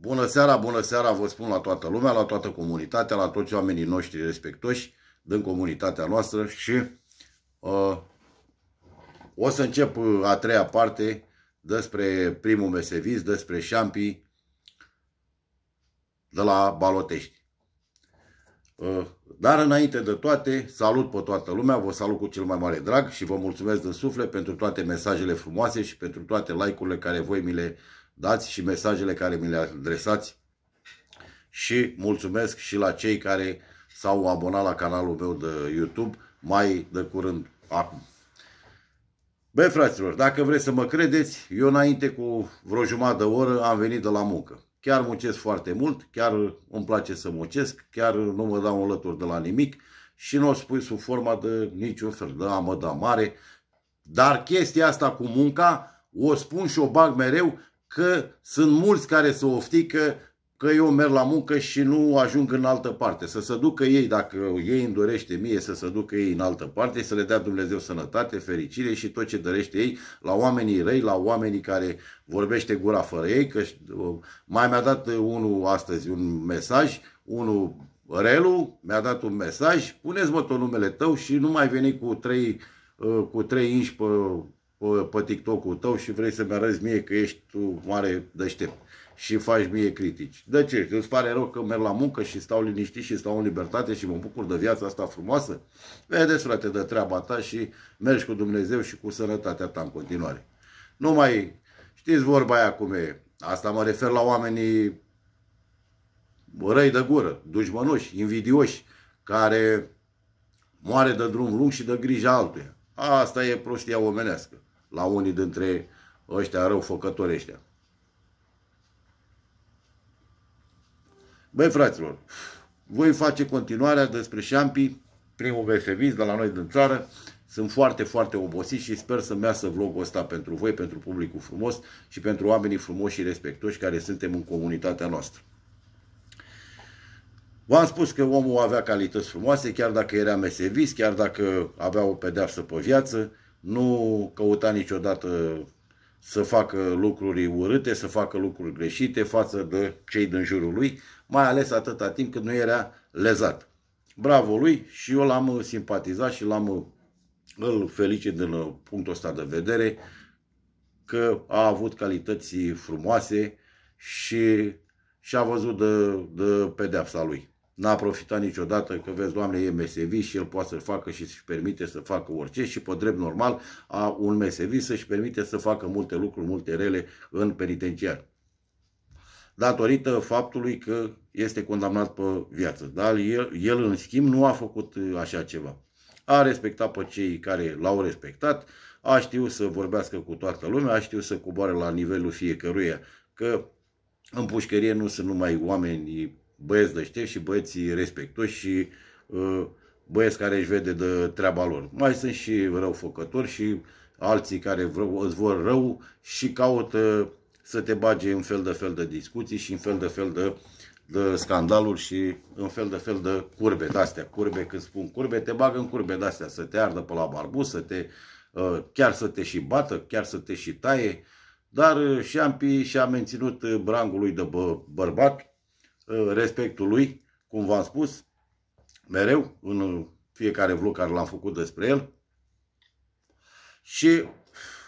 Bună seara, bună seara, vă spun la toată lumea, la toată comunitatea, la toți oamenii noștri respectoși din comunitatea noastră și uh, o să încep uh, a treia parte despre primul meseviz, despre șampii de la Balotești. Uh, dar înainte de toate, salut pe toată lumea, vă salut cu cel mai mare drag și vă mulțumesc din suflet pentru toate mesajele frumoase și pentru toate like-urile care voi mi le uh, dați și mesajele care mi le adresați și mulțumesc și la cei care s-au abonat la canalul meu de YouTube mai de curând acum. Băi, fraților, dacă vreți să mă credeți, eu înainte cu vreo jumătate de oră am venit de la muncă. Chiar muncesc foarte mult, chiar îmi place să muncesc, chiar nu mă dau înlături de la nimic și nu o spui sub forma de niciun fel de amă, da mare. Dar chestia asta cu munca o spun și o bag mereu că sunt mulți care se oftică că eu merg la muncă și nu ajung în altă parte. Să se ducă ei, dacă ei îmi dorește mie, să se ducă ei în altă parte, să le dea Dumnezeu sănătate, fericire și tot ce dorește ei la oamenii răi, la oamenii care vorbește gura fără ei. Că mai mi-a dat unul astăzi un mesaj, unul Relu mi-a dat un mesaj, puneți mă tot numele tău și nu mai veni cu trei, uh, cu trei inși pe pe TikTok-ul tău și vrei să-mi arăți mie că ești tu mare deștept și faci mie critici. De ce? Îți pare rău că merg la muncă și stau liniștit și stau în libertate și mă bucur de viața asta frumoasă? Vedeți, frate, de treaba ta și mergi cu Dumnezeu și cu sănătatea ta în continuare. Nu mai știți vorba aia cum e. Asta mă refer la oamenii răi de gură, dușmănoși, invidioși, care moare de drum lung și de grijă altuia. Asta e prostia omenească la unii dintre ăștia făcători ăștia. Băi, fraților, voi face continuarea despre șampii, primul besevist de la noi din țară. Sunt foarte, foarte obosit și sper să-mi iasă vlogul ăsta pentru voi, pentru publicul frumos și pentru oamenii frumoși și respectoși care suntem în comunitatea noastră. V-am spus că omul avea calități frumoase, chiar dacă era mesevist, chiar dacă avea o pedeapsă pe viață, nu căuta niciodată să facă lucruri urâte, să facă lucruri greșite față de cei din jurul lui, mai ales atâta timp cât nu era lezat. Bravo lui și eu l-am simpatizat și l-am îl felicit din punctul ăsta de vedere că a avut calități frumoase și și-a văzut de, de pedeapsa lui n-a profitat niciodată că, vezi, Doamne, e MSV și el poate să facă și să-și permite să facă orice și, pe drept normal, a un MSV să-și permite să facă multe lucruri, multe rele în penitenciar. Datorită faptului că este condamnat pe viață. Dar el, el, în schimb, nu a făcut uh, așa ceva. A respectat pe cei care l-au respectat, a știut să vorbească cu toată lumea, a știut să coboare la nivelul fiecăruia, că în pușcărie nu sunt numai oameni băieți deștepți și băieții respectoși și uh, băieți care își vede de treaba lor. Mai sunt și răufăcători și alții care vreau, îți vor rău și caută să te bage în fel de fel de discuții și în fel de fel de, de scandaluri și în fel de fel de curbe de-astea. Curbe, când spun curbe, te bagă în curbe de-astea, să te ardă pe la barbu, să te, uh, chiar să te și bată, chiar să te și taie. Dar uh, și-a menținut brangului de bă, bărbat, Uh, respectul lui, cum v-am spus, mereu, în fiecare vlog care l-am făcut despre el. Și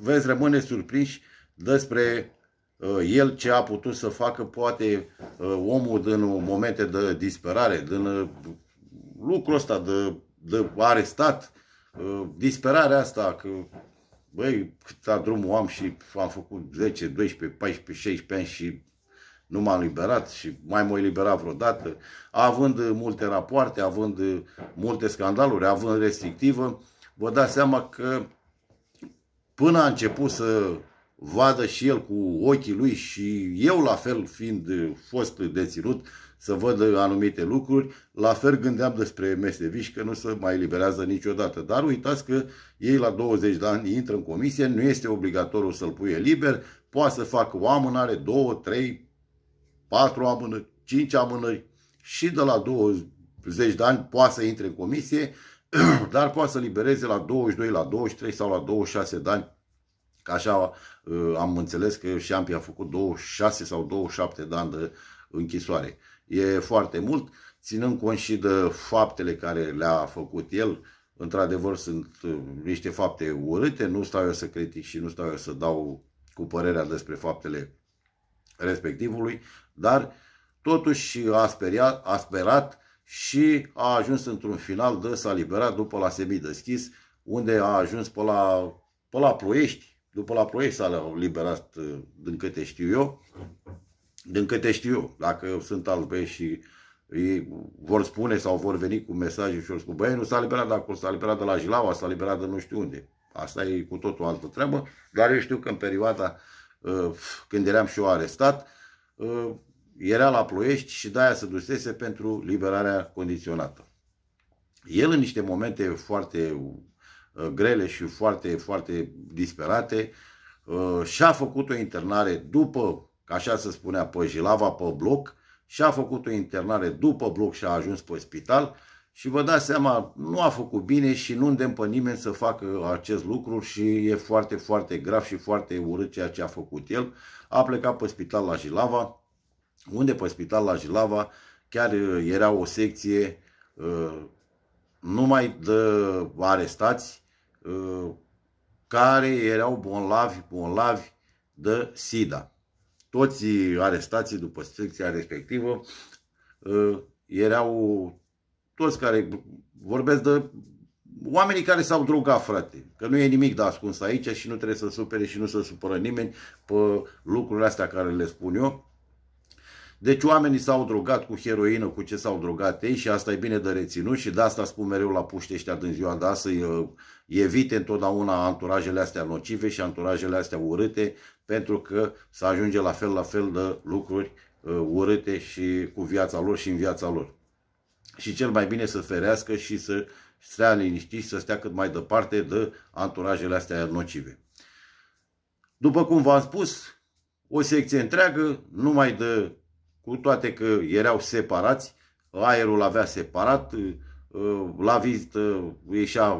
veți rămâne surprinși despre uh, el ce a putut să facă, poate uh, omul din momente de disperare, din lucrul ăsta de, de arestat, disperarea asta că, băi, cât drumul am și am făcut 10, 12, 14, 16 ani și nu m-am liberat și mai mă elibera vreodată, având multe rapoarte, având multe scandaluri, având restrictivă, vă dați seama că până a început să vadă și el cu ochii lui și eu la fel fiind fost deținut să văd anumite lucruri, la fel gândeam despre Mesteviș că nu se mai eliberează niciodată. Dar uitați că ei la 20 de ani intră în comisie, nu este obligatoriu să-l pui liber, poate să facă o amânare, două, trei, 4 amânări, 5 amânări și de la 20 de ani poate să intre în comisie, dar poate să libereze la 22, la 23 sau la 26 de ani. Că așa uh, am înțeles că Șampi a făcut 26 sau 27 de ani de închisoare. E foarte mult, ținând cont și de faptele care le-a făcut el, într-adevăr sunt uh, niște fapte urâte, nu stau eu să critic și nu stau eu să dau cu părerea despre faptele respectivului, dar totuși a, speriat, a sperat și a ajuns într-un final de s-a liberat după la semideschis, unde a ajuns pe la, pe la Ploiești. După la Ploiești s-a liberat, din câte știu eu, din câte știu eu, dacă sunt albe și ei vor spune sau vor veni cu mesaje și vor spune, băi, nu s-a liberat de acolo, s-a liberat de la Jilaua, s-a liberat de nu știu unde. Asta e cu totul altă treabă, dar eu știu că în perioada Uh, când eram și eu arestat, uh, era la ploiești și de-aia se dusese pentru liberarea condiționată. El în niște momente foarte uh, grele și foarte, foarte disperate și-a făcut o internare după, așa se spunea, pe Jilava, pe bloc, și-a făcut o internare după bloc și a ajuns pe spital, și vă dați seama, nu a făcut bine și nu îndemn pe nimeni să facă acest lucru și e foarte, foarte grav și foarte urât ceea ce a făcut el. A plecat pe spital la Jilava, unde pe spital la Jilava chiar uh, era o secție uh, numai de arestați uh, care erau bonlavi, bonlavi de SIDA. Toți arestații după secția respectivă erau toți care vorbesc de oamenii care s-au drogat, frate. Că nu e nimic de ascuns aici și nu trebuie să supere și nu să supără nimeni pe lucrurile astea care le spun eu. Deci oamenii s-au drogat cu heroină, cu ce s-au drogat ei și asta e bine de reținut și de asta spun mereu la puște ăștia din ziua de azi să evite întotdeauna anturajele astea nocive și anturajele astea urâte pentru că să ajunge la fel la fel de lucruri urâte și cu viața lor și în viața lor și cel mai bine să ferească și să stea liniștit și să stea cât mai departe de anturajele astea nocive. După cum v-am spus, o secție întreagă, numai de, cu toate că erau separați, aerul avea separat, la vizită ieșea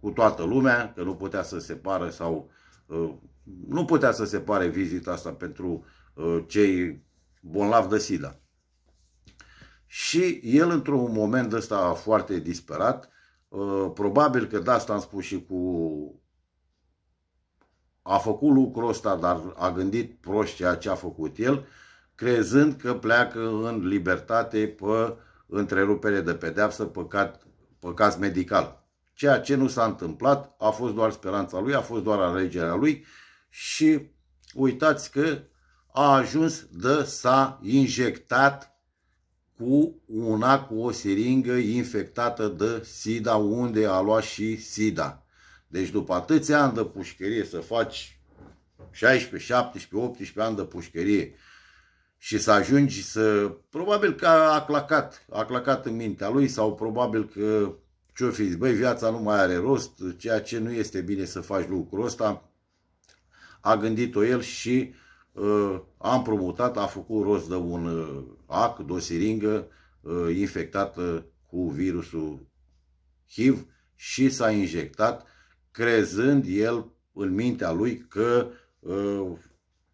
cu toată lumea, că nu putea să separe sau nu putea să separe vizita asta pentru eh, cei bolnavi de SIDA și el într-un moment ăsta foarte disperat, uh, probabil că de da, asta am spus și cu a făcut lucrul ăsta, dar a gândit prost ceea ce a făcut el, crezând că pleacă în libertate pe întrerupere de pedeapsă, păcat, păcat medical. Ceea ce nu s-a întâmplat a fost doar speranța lui, a fost doar alegerea lui și uitați că a ajuns de s-a injectat cu una cu o siringă infectată de SIDA, unde a luat și SIDA. Deci după atâția ani de pușcherie să faci 16, 17, 18 ani de pușcherie și să ajungi să... Probabil că a clacat, a clacat în mintea lui sau probabil că ce-o fi, băi, viața nu mai are rost, ceea ce nu este bine să faci lucrul ăsta, a gândit-o el și uh, Uh, am promutat, a făcut rost de un uh, ac, de o siringă uh, infectată cu virusul HIV și s-a injectat, crezând el în mintea lui că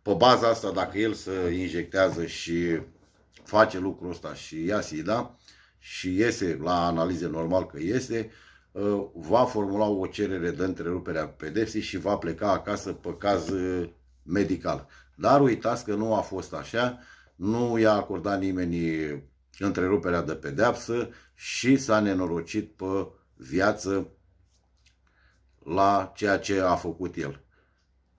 pe baza asta, dacă el se injectează și face lucrul ăsta și ia SIDA și iese la analize normal că iese, va formula o cerere de întrerupere a pedepsii și va pleca acasă pe caz medical. Dar uitați că nu a fost așa, nu i-a acordat nimeni întreruperea de pedeapsă și s-a nenorocit pe viață la ceea ce a făcut el.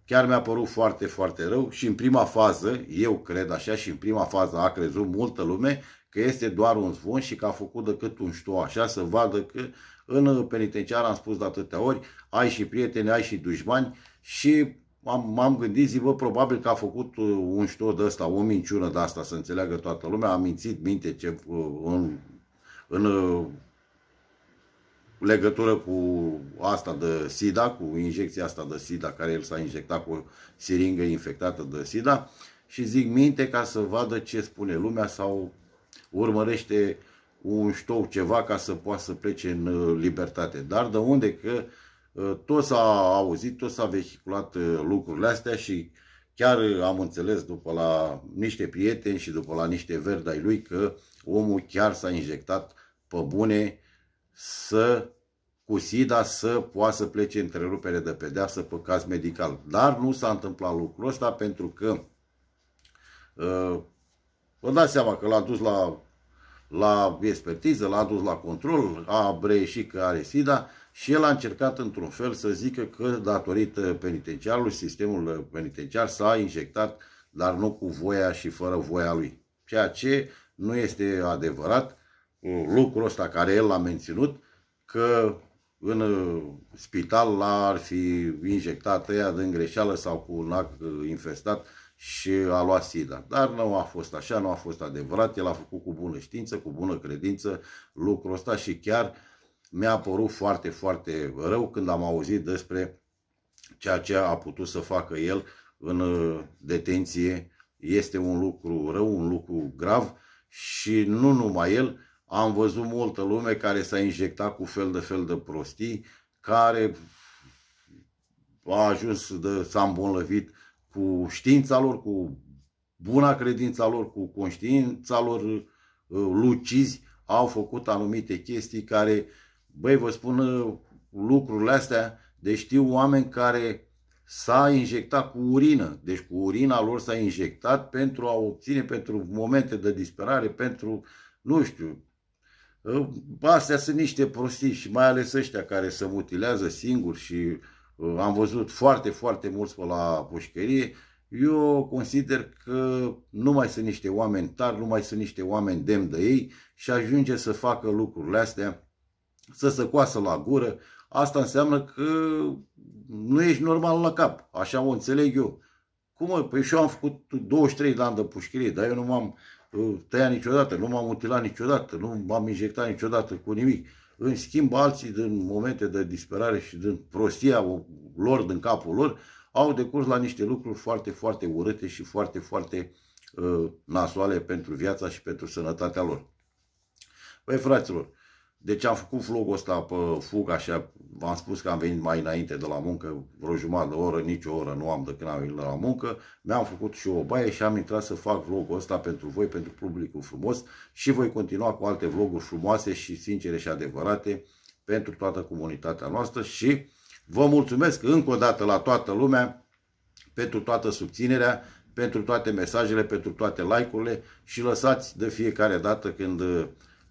Chiar mi-a părut foarte, foarte rău și în prima fază, eu cred așa și în prima fază a crezut multă lume că este doar un zvon și că a făcut decât un ștou așa să vadă că în penitenciar am spus de atâtea ori, ai și prieteni, ai și dușmani și m-am gândit, zic, bă, probabil că a făcut uh, un știu de asta, o minciună de asta, să înțeleagă toată lumea, a mințit minte ce, uh, în, în uh, legătură cu asta de SIDA, cu injecția asta de SIDA, care el s-a injectat cu o siringă infectată de SIDA și zic minte ca să vadă ce spune lumea sau urmărește un știu ceva ca să poată să plece în libertate. Dar de unde că Eh, tot s-a auzit, tot s-a vehiculat eh, lucrurile astea și chiar eh, am înțeles după la niște prieteni și după la niște verde ai lui că omul chiar s-a injectat pe bune să cu SIDA să poată să plece întrerupere de pedeapsă pe caz medical. Dar nu s-a întâmplat lucrul ăsta pentru că uh, vă dați seama că l-a dus la, la expertiză, l-a dus la control, a reieșit că are SIDA, și el a încercat într-un fel să zică că datorită penitenciarului, sistemul penitenciar s-a injectat, dar nu cu voia și fără voia lui. Ceea ce nu este adevărat, lucrul ăsta care el l-a menținut, că în uh, spital l ar fi injectat ea din greșeală sau cu un ac uh, infestat și a luat SIDA. Dar nu a fost așa, nu a fost adevărat, el a făcut cu bună știință, cu bună credință lucrul ăsta și chiar uh, mi-a părut foarte, foarte rău când am auzit despre ceea ce a putut să facă el în uh, detenție. Este un lucru rău, un lucru grav și nu numai el, am văzut multă lume care s-a injectat cu fel de fel de prostii, care a ajuns, de, s-a îmbolnăvit cu știința lor, cu buna credința lor, cu conștiința lor uh, lucizi, au făcut anumite chestii care uh, Băi, vă spun uh, lucrurile astea, deci știu oameni care s-a injectat cu urină. Deci cu urina lor s-a injectat pentru a obține, pentru momente de disperare, pentru, nu știu, uh, astea sunt niște prostii și mai ales ăștia care se mutilează singuri și uh, am văzut foarte, foarte mulți pe la pușcărie. Eu consider că nu mai sunt niște oameni tari, nu mai sunt niște oameni demn de ei și ajunge să facă lucrurile astea să se coasă la gură, asta înseamnă că nu ești normal la cap. Așa o înțeleg eu. Cum mă? Păi și eu am făcut 23 de ani de pușcherie, dar eu nu m-am uh, tăiat niciodată, nu m-am mutilat niciodată, nu m-am injectat niciodată cu nimic. În schimb, alții din momente de disperare și din prostia lor, din capul lor, au decurs la niște lucruri foarte, foarte urâte și foarte, foarte uh, nasoale pentru viața și pentru sănătatea lor. Păi, fraților, uh, deci am făcut vlogul ăsta pe fug, așa, v-am spus că am venit mai înainte de la muncă, vreo jumătate de oră, nicio oră nu am de când am venit de la muncă, mi-am făcut și o baie și am intrat să fac vlogul ăsta pentru voi, pentru publicul frumos și voi continua cu alte vloguri frumoase și sincere și adevărate pentru toată comunitatea noastră și vă mulțumesc încă o dată la toată lumea pentru toată subținerea, pentru toate mesajele, pentru toate like-urile și lăsați de fiecare dată când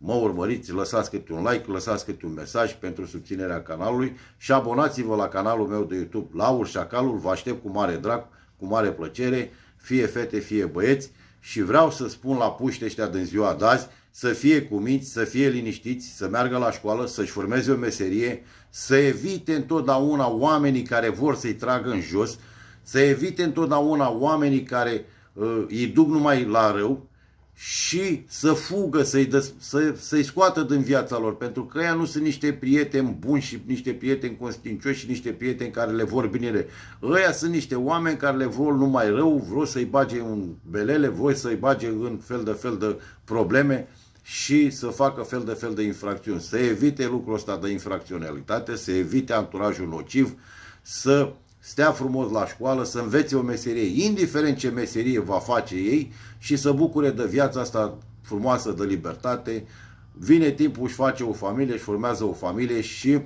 Mă urmăriți, lăsați câte un like, lăsați câte un mesaj pentru susținerea canalului și abonați-vă la canalul meu de YouTube, Laur Șacalul, vă aștept cu mare drag, cu mare plăcere, fie fete, fie băieți și vreau să spun la puște ăștia din ziua de azi să fie cuminți, să fie liniștiți, să meargă la școală, să-și formeze o meserie, să evite întotdeauna oamenii care vor să-i tragă în jos, să evite întotdeauna oamenii care uh, îi duc numai la rău, și să fugă, să-i, să, să scoată din viața lor, pentru că ea nu sunt niște prieteni buni și niște prieteni constincioși și niște prieteni care le vor binele. Ăia sunt niște oameni care le vor numai rău, vor să-i bage în belele, vor să-i bage în fel de fel de probleme și să facă fel de fel de infracțiuni. Să evite lucrul ăsta de infracționalitate, să evite anturajul nociv, să stea frumos la școală, să învețe o meserie, indiferent ce meserie va face ei și să bucure de viața asta frumoasă de libertate. Vine timpul, își face o familie, își formează o familie și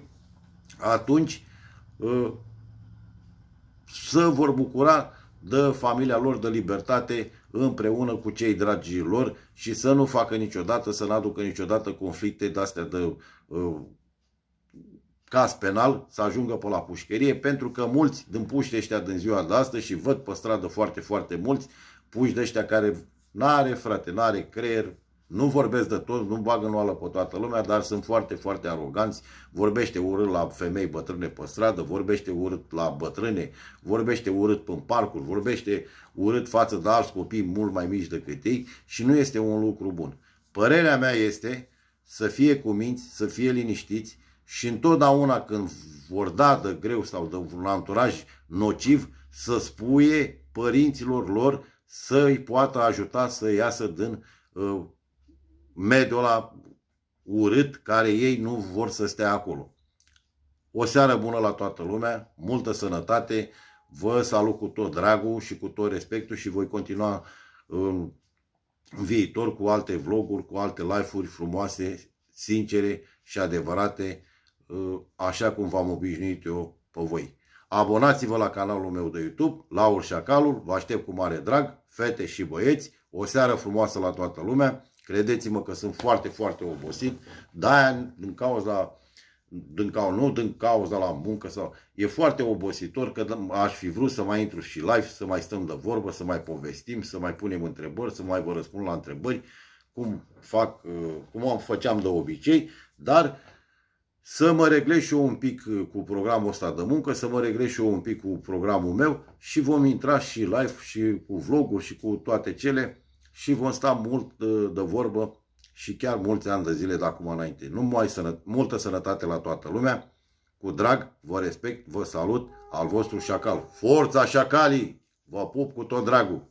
atunci să vor bucura de familia lor de libertate împreună cu cei dragii lor și să nu facă niciodată, să nu aducă niciodată conflicte de astea ă, de caz penal să ajungă pe la pușcherie, pentru că mulți din puști ăștia din ziua de astăzi și văd pe stradă foarte, foarte mulți puși de ăștia care n-are, frate, n-are creier, nu vorbesc de tot, nu bag în oală pe toată lumea, dar sunt foarte, foarte aroganți. Vorbește urât la femei bătrâne pe stradă, vorbește urât la bătrâne, vorbește urât în parcuri, vorbește urât față de alți copii mult mai mici decât ei și nu este un lucru bun. Părerea mea este să fie cuminți, să fie liniștiți, și întotdeauna când vor da de greu sau de un anturaj nociv, să spuie părinților lor să îi poată ajuta să iasă din uh, mediul ăla urât care ei nu vor să stea acolo. O seară bună la toată lumea, multă sănătate, vă salut cu tot dragul și cu tot respectul și voi continua uh, în viitor cu alte vloguri, cu alte live-uri frumoase, sincere și adevărate Ă, așa cum v-am obișnuit eu pe voi. Abonați-vă la canalul meu de YouTube, Laur Șacalul, vă aștept cu mare drag, fete și băieți, o seară frumoasă la toată lumea, credeți-mă că sunt foarte, foarte obosit, de-aia din cauza din cauza, nu din cauza la muncă sau... E foarte obositor că aș fi vrut să mai intru și live, să mai stăm de vorbă, să mai povestim, să mai punem întrebări, să mai vă răspund la întrebări, cum fac, ă, cum am făceam de obicei, dar să mă reglez și eu un pic uh, cu programul ăsta de muncă, să mă reglez și eu un pic cu programul meu și vom intra și live și cu vloguri și cu toate cele și vom sta mult uh, de vorbă și chiar mulți ani de zile de acum înainte. Nu mai sănă, multă sănătate la toată lumea. Cu drag, vă respect, vă salut, al vostru șacal. Forța șacalii! Vă pup cu tot dragul!